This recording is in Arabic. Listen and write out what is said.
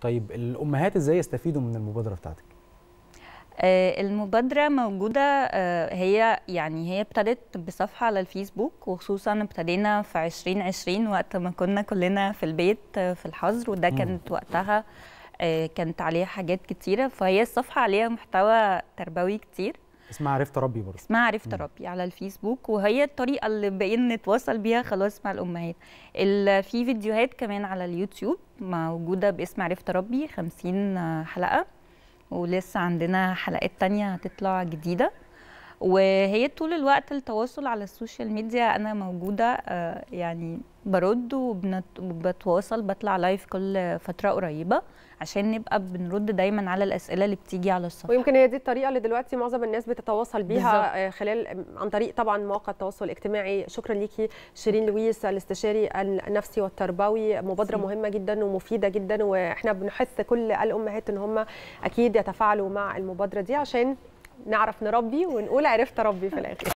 طيب الامهات ازاي يستفيدوا من المبادره بتاعتك آه، المبادرة موجودة آه، هي يعني هي ابتدت بصفحة على الفيسبوك وخصوصا ابتدينا في 2020 وقت ما كنا كلنا في البيت آه، في الحظر وده كانت وقتها كانت عليها حاجات كتيرة فهي الصفحة عليها محتوى تربوي كتير اسمها عرفت ربي برضه اسمها عرفت ربي على الفيسبوك وهي الطريقه اللي بقينا نتواصل بيها خلاص مع الامهات في فيديوهات كمان على اليوتيوب موجوده باسم عرفت ربي 50 حلقه ولسه عندنا حلقات تانية هتطلع جديده وهي طول الوقت التواصل على السوشيال ميديا انا موجوده آه، يعني برد وبتواصل بطلع لايف كل فتره قريبه عشان نبقى بنرد دايما على الاسئله اللي بتيجي على الصفحه ويمكن هي دي الطريقه اللي دلوقتي معظم الناس بتتواصل بيها بالزبط. آه، خلال عن طريق طبعا مواقع التواصل الاجتماعي شكرا ليكي شيرين لويس الاستشاري النفسي والتربوي مبادره سي. مهمه جدا ومفيده جدا واحنا بنحث كل الامهات ان هم اكيد يتفاعلوا مع المبادره دي عشان نعرف نربي ونقول عرفت ربي في الاخر